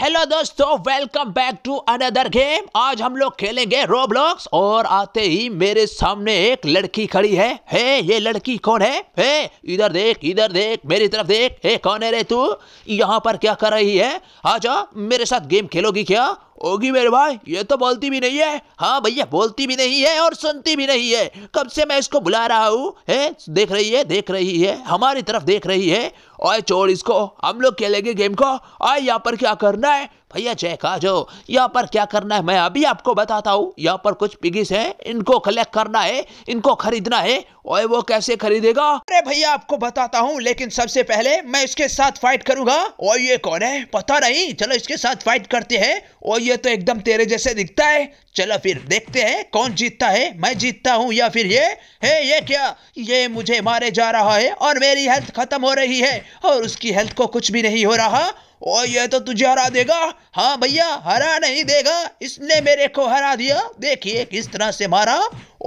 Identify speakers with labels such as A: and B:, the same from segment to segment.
A: hello दोस्तों welcome back to another game आज हम लोग खेलेंगे रोब्लॉक्स और आते ही मेरे सामने एक लड़की खड़ी है हे ये लड़की कौन है हे इधर देख इधर देख मेरी तरफ देख हे कौन है रे तू यहाँ पर क्या कर रही है आ जा मेरे साथ गेम खेलोगी क्या ओगी मेरे भाई ये तो बोलती भी नहीं है हाँ भैया बोलती भी नहीं है और सुनती भी नहीं है कब से मैं इसको बुला रहा हूँ है देख रही है देख रही है हमारी तरफ देख रही है और चोर इसको हम लोग खेलेंगे गेम को आए यहाँ पर क्या करना है भैया चेक आ जाओ यहाँ पर क्या करना है मैं अभी आपको बताता हूँ यहाँ पर कुछ पिगिस हैं इनको कलेक्ट करना है इनको खरीदना है और वो कैसे खरीदेगा अरे भैया आपको बताता हूँ लेकिन सबसे पहले मैं इसके साथ फाइट करूंगा और ये कौन है पता नहीं चलो इसके साथ फाइट करते हैं और ये तो एकदम तेरे जैसे दिखता है चलो फिर देखते हैं कौन जीतता है मैं जीतता हूँ या फिर ये हे ये क्या ये मुझे मारे जा रहा है और मेरी हेल्थ खत्म हो रही है और उसकी हेल्थ को कुछ भी नहीं हो रहा ओ ये तो तुझे हरा देगा हाँ भैया हरा नहीं देगा इसने मेरे को हरा दिया देखिए किस तरह से मारा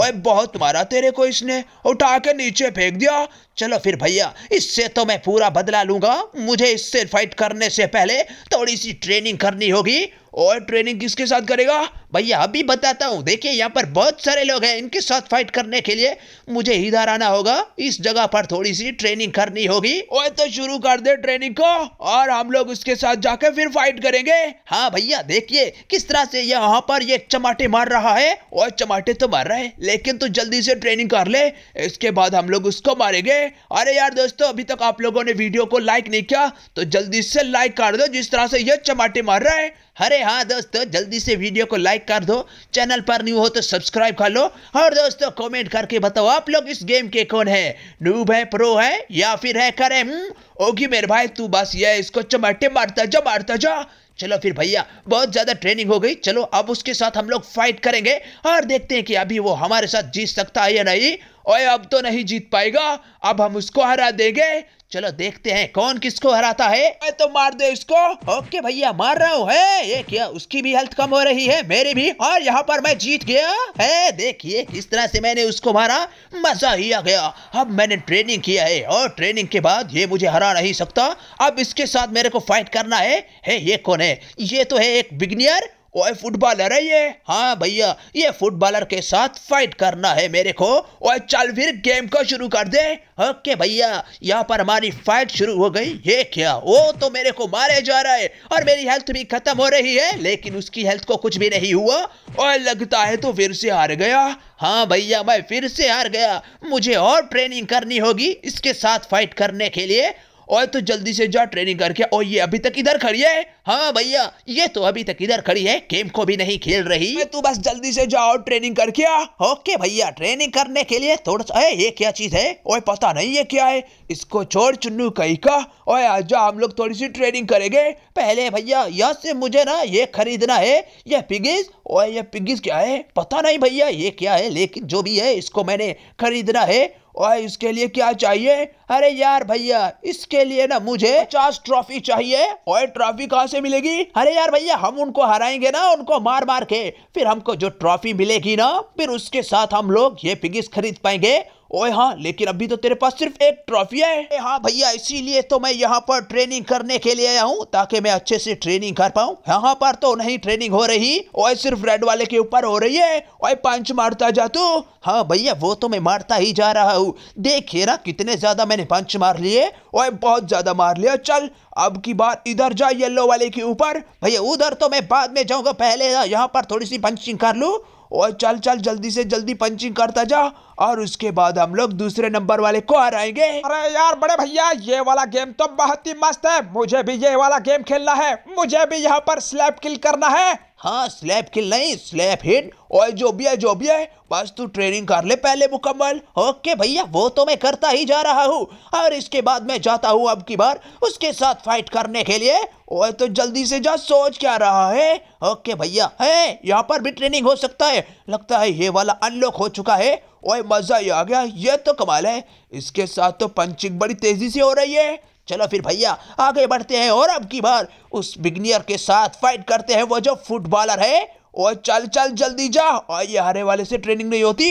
A: ओए बहुत मारा तेरे को इसने उठा के नीचे फेंक दिया चलो फिर भैया इससे तो मैं पूरा बदला लूंगा मुझे इससे फाइट करने से पहले थोड़ी सी ट्रेनिंग करनी होगी और ट्रेनिंग किसके साथ करेगा भैया अभी बताता हूँ देखिए यहाँ पर बहुत सारे लोग हैं इनके साथ फाइट करने के लिए मुझे इधर आना होगा इस जगह पर थोड़ी सी ट्रेनिंग करनी होगी ओए तो शुरू कर दे ट्रेनिंग को और हम लोग उसके साथ जाके फिर फाइट करेंगे हाँ भैया देखिए किस तरह से यहाँ पर ये चमाटे मार रहा है और चमाटे तो मार रहा है लेकिन तू तो जल्दी से ट्रेनिंग कर ले इसके बाद हम लोग उसको मारेंगे अरे यार दोस्तों अभी तक आप लोगों ने वीडियो को लाइक नहीं किया तो जल्दी से लाइक कर दो जिस तरह से यह चमाटे मार रहा है अरे हाँ दोस्तों जल्दी से वीडियो को लाइक कर दो चैनल पर न्यू हो तो सब्सक्राइब कर लो और दोस्तों कमेंट करके बताओ आप लोग इस गेम के कौन है नूब है प्रो है या फिर है करे हम्म, ओगी मेरे भाई तू बस ये इसको चमाटे मारता जा मारता जा चलो फिर भैया बहुत ज़्यादा ट्रेनिंग हो गई चलो अब उसके साथ हम लोग फाइट करेंगे और देखते हैं कि अभी वो हमारे साथ जीत सकता है या नहीं ओए अब तो नहीं जीत पाएगा अब हम उसको हरा देंगे चलो देखते हैं कौन किसको हराता है मैं तो मार दे इसको ओके भैया मार रहा हूँ ये क्या उसकी भी हेल्थ कम हो रही है मेरी भी और यहाँ पर मैं जीत गया है देखिए किस तरह से मैंने उसको मारा मजा ही आ गया अब मैंने ट्रेनिंग किया है और ट्रेनिंग के बाद ये मुझे हरा नहीं सकता अब इसके साथ मेरे को फाइट करना है है ये कौन है ये तो है एक बिगनियर ओए फुटबॉलर है ये हाँ भैया ये फुटबॉलर के साथ फाइट करना है मेरे को ओए चल फिर गेम को शुरू कर दे ओके भैया यहाँ पर हमारी फाइट शुरू हो गई ये क्या वो तो मेरे को मारे जा रहा है और मेरी हेल्थ भी खत्म हो रही है लेकिन उसकी हेल्थ को कुछ भी नहीं हुआ और लगता है तो फिर से हार गया हाँ भैया मैं फिर से हार गया मुझे और ट्रेनिंग करनी होगी इसके साथ फाइट करने के लिए और तो जल्दी से जा ट्रेनिंग करके और ये अभी तक इधर खड़ी है हाँ भैया ये तो अभी तक इधर खड़ी है गेम को भी नहीं खेल रही तू बस जल्दी से जाओ ट्रेनिंग करके आ ओके भैया ट्रेनिंग करने के लिए थोड़ा सा ये क्या चीज है और पता नहीं ये क्या है इसको छोड़ चुन्नू कहीं का और आजा हम लोग थोड़ी सी ट्रेनिंग करेंगे पहले भैया यहाँ से मुझे ना ये खरीदना है ये पिगिस और ये पिगिस क्या है पता नहीं भैया ये क्या है लेकिन जो भी है इसको मैंने खरीदना है और इसके लिए क्या चाहिए अरे यार भैया इसके लिए ना मुझे पचास ट्रॉफी चाहिए और ट्रॉफी कहाँ से मिलेगी अरे यार भैया हम उनको हराएंगे ना उनको मार मार के फिर हमको जो ट्रॉफी मिलेगी ना फिर उसके साथ हम लोग ये पिगिस खरीद पाएंगे ओए हाँ लेकिन अभी तो तेरे पास सिर्फ एक ट्रॉफी है हाँ भैया इसीलिए तो मैं यहाँ पर ट्रेनिंग करने के लिए आया हूँ ताकि मैं अच्छे से ट्रेनिंग कर पाऊँ यहाँ पर तो नहीं ट्रेनिंग हो रही ओए सिर्फ रेड वाले के ऊपर हो रही है ओए पंच मारता जा तू हाँ भैया वो तो मैं मारता ही जा रहा हूँ देखिए ना कितने ज्यादा मैंने पंच मार लिए ओए बहुत ज्यादा मार लिया चल अब की बात इधर जा येलो वाले के ऊपर भैया उधर तो मैं बाद में जाऊंगा पहले यहाँ पर थोड़ी सी पंचिंग कर लूँ और चल चल जल्दी से जल्दी पंचिंग करता जा और उसके बाद हम लोग दूसरे नंबर वाले को हराएंगे अरे यार बड़े भैया ये वाला गेम तो बहुत ही मस्त है मुझे भी ये वाला गेम खेलना है मुझे भी यहाँ पर स्लैप किल करना है हाँ स्लैब किल नहीं स्लैप हिट और जो भी है जो भी है बस तू ट्रेनिंग कर ले पहले मुकम्मल ओके भैया वो तो मैं करता ही जा रहा हूँ और इसके बाद मैं जाता हूँ अब की बार उसके साथ फाइट करने के लिए और तो जल्दी से जा सोच क्या रहा है ओके भैया है यहाँ पर भी ट्रेनिंग हो सकता है लगता है ये वाला अनलॉक हो चुका है ओए मज़ा ही आ गया ये तो कमाल है इसके साथ तो पंचिंग बड़ी तेज़ी से हो रही है चलो फिर भैया आगे बढ़ते हैं और अब की बार उस बिगनियर के साथ फाइट करते हैं वो जो फुटबॉलर है और चल चल जल्दी जा और ये हरे वाले से ट्रेनिंग नहीं होती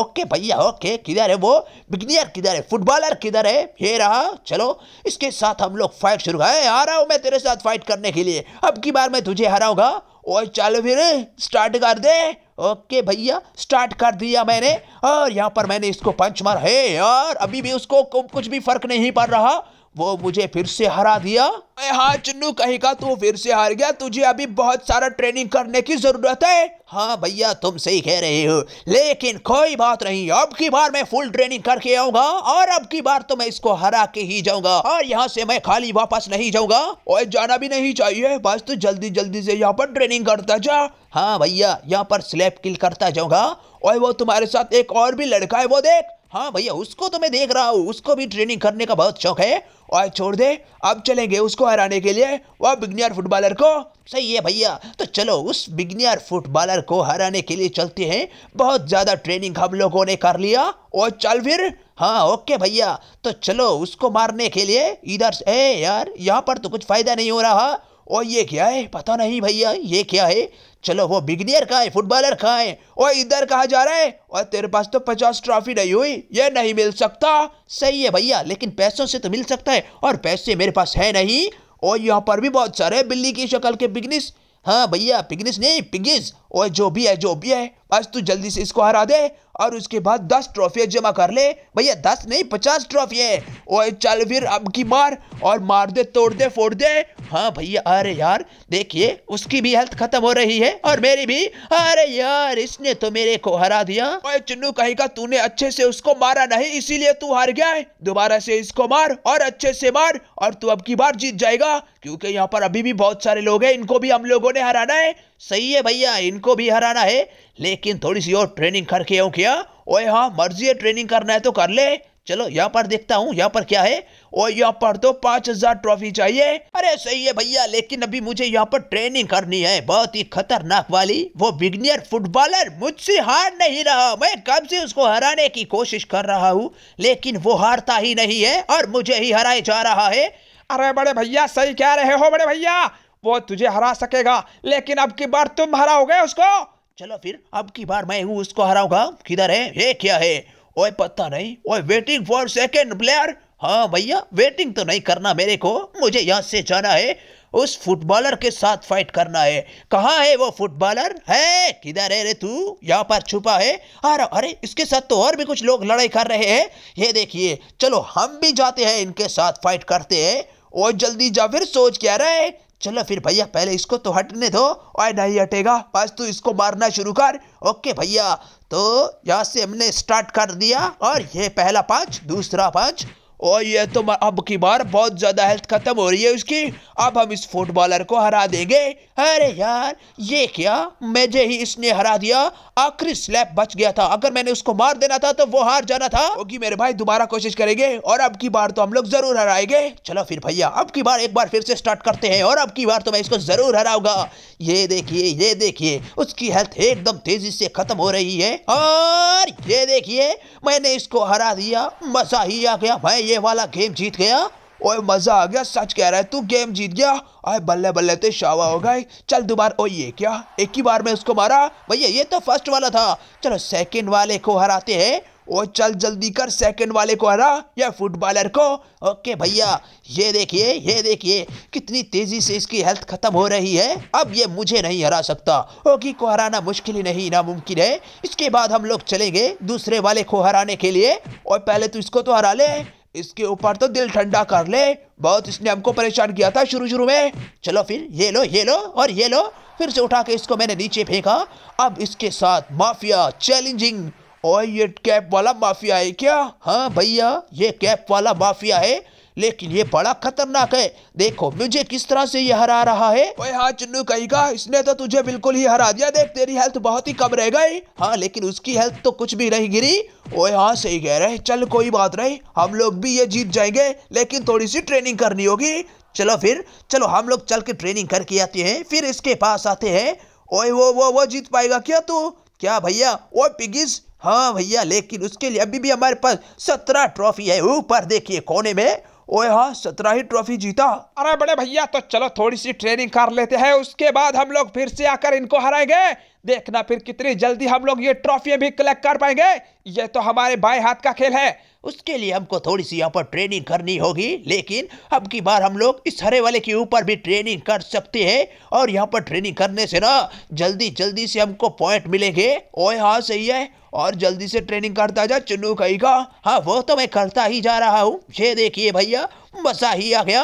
A: ओके भैया ओके किधर है वो बिगनियर किधर है फुटबॉलर किधर है ये रहा चलो इसके साथ हम लोग फाइट शुरू है आ रहा हूँ मैं तेरे साथ फाइट करने के लिए अब की बार मैं तुझे हराऊंगा और चल फिर स्टार्ट कर दे ओके भैया स्टार्ट कर दिया मैंने और यहाँ पर मैंने इसको पंच मार है यार अभी भी उसको कुछ भी फर्क नहीं पड़ रहा वो मुझे फिर से हरा दिया हाँ चुन्नू का तू फिर से हार गया तुझे अभी बहुत सारा ट्रेनिंग करने की जरूरत है हाँ भैया तुम सही कह रहे हो लेकिन कोई बात नहीं अब की बार मैं फुल ट्रेनिंग करके आऊंगा और अब की बार तो मैं इसको हरा के ही जाऊंगा और यहाँ से मैं खाली वापस नहीं जाऊंगा और जाना भी नहीं चाहिए बस तो जल्दी जल्दी से यहाँ पर ट्रेनिंग करता जा हाँ भैया यहाँ पर स्लैप किल करता जाऊंगा और वो तुम्हारे साथ एक और भी लड़का है वो देख हाँ भैया उसको तो मैं देख रहा हूँ उसको भी ट्रेनिंग करने का बहुत शौक है और छोड़ दे अब चलेंगे उसको हराने के लिए वह बिगनियर फुटबॉलर को सही है भैया तो चलो उस बिगनियर फुटबॉलर को हराने के लिए चलते हैं बहुत ज़्यादा ट्रेनिंग हम लोगों ने कर लिया और चल फिर हाँ ओके भैया तो चलो उसको मारने के लिए इधर ए यार यहाँ पर तो कुछ फ़ायदा नहीं हो रहा और ये क्या है पता नहीं भैया ये क्या है चलो वो बिगनियर कहा है फुटबॉलर कहाँ है और इधर कहा जा रहा है और तेरे पास तो पचास ट्रॉफी नहीं हुई ये नहीं मिल सकता सही है भैया लेकिन पैसों से तो मिल सकता है और पैसे मेरे पास है नहीं और यहाँ पर भी बहुत सारे बिल्ली की शक्ल के बिगनिस हाँ भैया पिगनिस नहीं पिगिस और जो भी है जो भी है बस तू जल्दी से इसको हरा दे और उसके बाद दस ट्रॉफियाँ जमा कर ले भैया दस नहीं पचास ट्रॉफियाँ और चल फिर अब की मार और मार दे तोड़ दे फोड़ दे हाँ भैया अरे यार देखिए उसकी भी हेल्थ खत्म हो रही है और मेरी भी अरे यार इसने तो मेरे को हरा दिया और चुन्नू कहेगा तूने अच्छे से उसको मारा नहीं इसीलिए तू हार गया है दोबारा से इसको मार और अच्छे से मार और तू अब की बार जीत जाएगा क्योंकि यहाँ पर अभी भी बहुत सारे लोग हैं इनको भी हम लोगों ने हराना है सही है भैया इनको भी हराना है लेकिन थोड़ी सी और ट्रेनिंग करके आऊँ क्या ओए हाँ मर्जी है ट्रेनिंग करना है तो कर ले चलो यहाँ पर देखता हूँ यहाँ पर क्या है और यहाँ पर तो पांच हजार ट्रॉफी चाहिए अरे सही है भैया लेकिन अभी मुझे यहाँ पर ट्रेनिंग करनी है बहुत ही खतरनाक वाली वो बिगनियर फुटबॉलर मुझसे हार नहीं रहा मैं कब से उसको हराने की कोशिश कर रहा हूँ लेकिन वो हारता ही नहीं है और मुझे ही हराया जा रहा है अरे बड़े भैया सही कह रहे हो बड़े भैया वो तुझे हरा सकेगा लेकिन अब की बार तुम हराओगे उसको चलो फिर अब की बार मैं हूँ उसको हराऊंगा किधर है ये क्या है ओए पता नहीं ओए वेटिंग फॉर सेकेंड प्लेयर हाँ भैया वेटिंग तो नहीं करना मेरे को मुझे यहाँ से जाना है उस फुटबॉलर के साथ फाइट करना है कहाँ है वो फुटबॉलर है किधर है रे तू यहाँ पर छुपा है अरे अरे इसके साथ तो और भी कुछ लोग लड़ाई कर रहे हैं ये देखिए चलो हम भी जाते हैं इनके साथ फाइट करते हैं और जल्दी जा फिर सोच क्या रहे चलो फिर भैया पहले इसको तो हटने दो और नहीं हटेगा बस तू इसको मारना शुरू कर ओके भैया तो यहाँ से हमने स्टार्ट कर दिया और ये पहला पांच दूसरा पांच और ये तो अब की बार बहुत ज़्यादा हेल्थ ख़त्म हो रही है उसकी अब हम इस फुटबॉलर को हरा देंगे अरे यार ये क्या मुझे ही इसने हरा दिया आखिरी स्लैप बच गया था अगर मैंने उसको मार देना था तो वो हार जाना था क्योंकि मेरे भाई दोबारा कोशिश करेंगे और अब की बार तो हम लोग जरूर हराएंगे चलो फिर भैया अब की बार एक बार फिर से स्टार्ट करते हैं और अब की बार तो मैं इसको जरूर हराऊंगा ये देखिए ये देखिए उसकी हेल्थ एकदम तेजी से खत्म हो रही है और ये देखिए मैंने इसको हरा दिया मजा ही आ गया भाई ये वाला गेम जीत गया ओए मज़ा आ गया सच कह रहा है तू गेम जीत गया आए बल्ले बल्ले तो शावा हो गए चल दोबारा ओ ये क्या एक ही बार में उसको मारा भैया ये तो फर्स्ट वाला था चलो सेकंड वाले को हराते हैं ओ चल जल्दी कर सेकंड वाले को हरा या फुटबॉलर को ओके भैया ये देखिए ये देखिए कितनी तेज़ी से इसकी हेल्थ ख़त्म हो रही है अब ये मुझे नहीं हरा सकता ओगी को हराना मुश्किल ही नहीं नामुमकिन है इसके बाद हम लोग चलेंगे दूसरे वाले को हराने के लिए और पहले तो इसको तो हरा ले इसके ऊपर तो दिल ठंडा कर ले बहुत इसने हमको परेशान किया था शुरू शुरू में चलो फिर ये लो ये लो और ये लो फिर से उठा के इसको मैंने नीचे फेंका अब इसके साथ माफिया चैलेंजिंग और ये कैप वाला माफिया है क्या हाँ भैया ये कैप वाला माफिया है लेकिन ये बड़ा खतरनाक है देखो मुझे किस तरह से ये हरा रहा है ओए हाँ चुन्नू कहेगा इसने तो तुझे बिल्कुल ही हरा दिया देख तेरी हेल्थ बहुत ही कम रह गई हाँ लेकिन उसकी हेल्थ तो कुछ भी नहीं गिरी ओए हाँ सही कह रहे चल कोई बात नहीं हम लोग भी ये जीत जाएंगे लेकिन थोड़ी सी ट्रेनिंग करनी होगी चलो फिर चलो हम लोग चल के ट्रेनिंग करके आते हैं फिर इसके पास आते हैं ओए वो वो वो जीत पाएगा क्या तू क्या भैया ओ पिगिस हाँ भैया लेकिन उसके लिए अभी भी हमारे पास सत्रह ट्रॉफी है ऊपर देखिए कोने में ओए हाँ सत्रह ही ट्रॉफी जीता अरे बड़े भैया तो चलो थोड़ी सी ट्रेनिंग कर लेते हैं उसके बाद हम लोग फिर से आकर इनको हराएंगे देखना फिर कितनी जल्दी हम लोग ये ट्रॉफियां भी कलेक्ट कर पाएंगे ये तो हमारे बाएं हाथ का खेल है उसके लिए हमको थोड़ी सी यहाँ पर ट्रेनिंग करनी होगी लेकिन अब की बार हम लोग इस हरे वाले के ऊपर भी ट्रेनिंग कर सकते हैं और यहाँ पर ट्रेनिंग करने से ना जल्दी जल्दी से हमको पॉइंट मिलेंगे ओए हाँ सही है और जल्दी से ट्रेनिंग करता जा चुन्नू कहेगा हाँ वो तो मैं करता ही जा रहा हूँ ये देखिए भैया मजा ही आ गया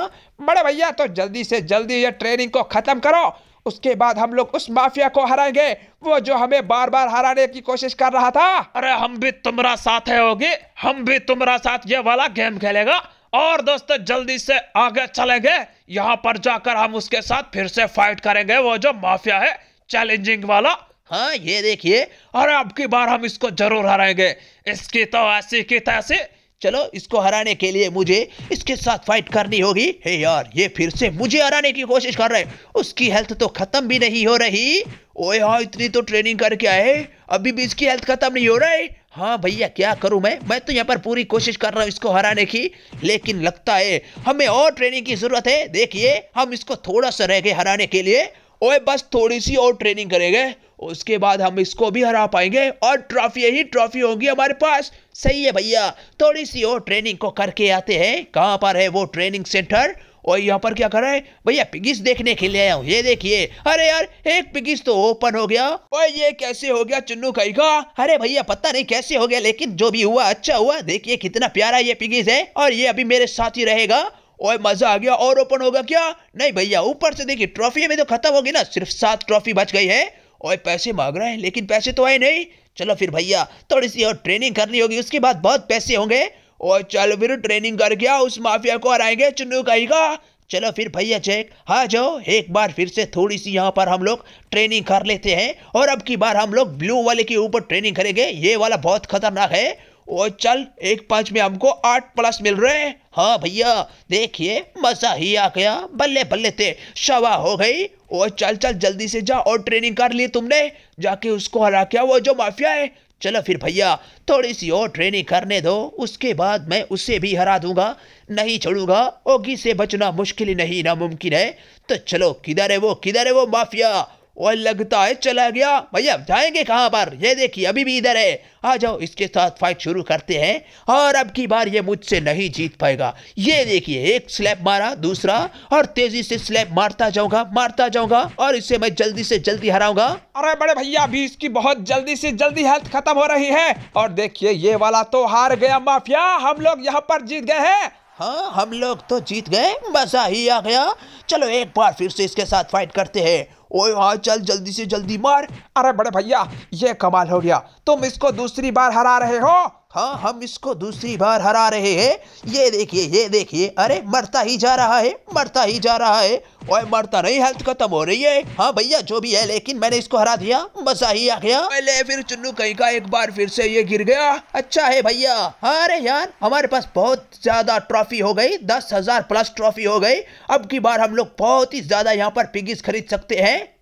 A: बड़े भैया तो जल्दी से जल्दी ये ट्रेनिंग को ख़त्म करो उसके बाद हम लोग उस माफिया को हराएंगे वो जो हमें बार बार हराने की कोशिश कर रहा था अरे हम भी तुम्हारा साथ है होगी हम भी तुम्हारा साथ ये वाला गेम खेलेगा और दोस्तों जल्दी से आगे चलेंगे यहाँ पर जाकर हम उसके साथ फिर से फाइट करेंगे वो जो माफिया है चैलेंजिंग वाला हाँ ये देखिए और अब की बार हम इसको जरूर हराएंगे इसकी तो ऐसी की तैसी चलो इसको हराने के लिए मुझे इसके साथ फाइट करनी होगी हे यार ये फिर से मुझे हराने की कोशिश कर रहा है उसकी हेल्थ तो खत्म भी नहीं हो रही ओए हाँ इतनी तो ट्रेनिंग करके आए अभी भी इसकी हेल्थ खत्म नहीं हो रहा है हाँ भैया क्या करूँ मैं मैं तो यहाँ पर पूरी कोशिश कर रहा हूँ इसको हराने की लेकिन लगता है हमें और ट्रेनिंग की ज़रूरत है देखिए हम इसको थोड़ा सा रह गए हराने के लिए ओए बस थोड़ी सी और ट्रेनिंग करेंगे उसके बाद हम इसको भी हरा पाएंगे और ट्रॉफी ही ट्रॉफी होगी हमारे पास सही है भैया थोड़ी सी और ट्रेनिंग को करके आते हैं कहाँ पर है वो ट्रेनिंग सेंटर और यहाँ पर क्या कर रहा है भैया पिगिस देखने के लिए आया हूँ ये देखिए अरे यार एक पिगिस तो ओपन हो गया और ये कैसे हो गया चुन्नू कई का अरे भैया पता नहीं कैसे हो गया लेकिन जो भी हुआ अच्छा हुआ देखिए कितना प्यारा ये पिगिस है और ये अभी मेरे साथ ही रहेगा ओए मजा आ गया और ओपन होगा क्या नहीं भैया ऊपर से देखिए ट्रॉफी में तो खत्म होगी ना सिर्फ सात ट्रॉफी बच गई है ओए पैसे मांग रहे हैं लेकिन पैसे तो आए नहीं चलो फिर भैया थोड़ी सी और ट्रेनिंग करनी होगी उसके बाद बहुत पैसे होंगे और चलो फिर ट्रेनिंग कर गया उस माफिया को हराएंगे चुनू काई का चलो फिर भैया चेक हाँ जाओ एक बार फिर से थोड़ी सी यहाँ पर हम लोग ट्रेनिंग कर लेते हैं और अब की बार हम लोग ब्लू वाले के ऊपर ट्रेनिंग करेंगे ये वाला बहुत खतरनाक है ओ चल एक पाँच में हमको आठ प्लस मिल रहे हैं हाँ भैया देखिए मज़ा ही आ गया बल्ले बल्ले थे शवा हो गई और चल चल जल्दी से जा और ट्रेनिंग कर ली तुमने जाके उसको हरा क्या वो जो माफिया है चलो फिर भैया थोड़ी सी और ट्रेनिंग करने दो उसके बाद मैं उसे भी हरा दूंगा नहीं छोड़ूंगा ओगी से बचना मुश्किल नहीं नामुमकिन है तो चलो किधर है वो किधर है वो माफिया और लगता है चला गया भैया जाएंगे कहाँ पर ये देखिए अभी भी इधर है आ जाओ इसके साथ फाइट शुरू करते हैं और अब की बार ये मुझसे नहीं जीत पाएगा ये देखिए एक स्लैप मारा दूसरा और तेजी से स्लैप मारता जाऊंगा मारता जाऊंगा और इसे मैं जल्दी से जल्दी हराऊंगा अरे बड़े भैया अभी इसकी बहुत जल्दी से जल्दी हेल्थ खत्म हो रही है और देखिए ये वाला तो हार गया माफिया हम लोग यहाँ पर जीत गए हैं हाँ हम लोग तो जीत गए मज़ा ही आ गया चलो एक बार फिर से इसके साथ फाइट करते हैं ओए हाँ चल जल्दी से जल्दी मार अरे बड़े भैया ये कमाल हो गया तुम इसको दूसरी बार हरा रहे हो हाँ हम इसको दूसरी बार हरा रहे हैं ये देखिए ये देखिए अरे मरता ही जा रहा है मरता ही जा रहा है ओए मरता नहीं हेल्थ खत्म हो रही है हाँ भैया जो भी है लेकिन मैंने इसको हरा दिया मजा ही आ गया पहले फिर चुन्नू कहीं का एक बार फिर से ये गिर गया अच्छा है भैया हाँ, अरे यार हमारे पास बहुत ज्यादा ट्रॉफी हो गई दस हजार प्लस ट्रॉफी हो गई अब की बार हम लोग बहुत ही ज्यादा यहाँ पर पिगिस खरीद सकते हैं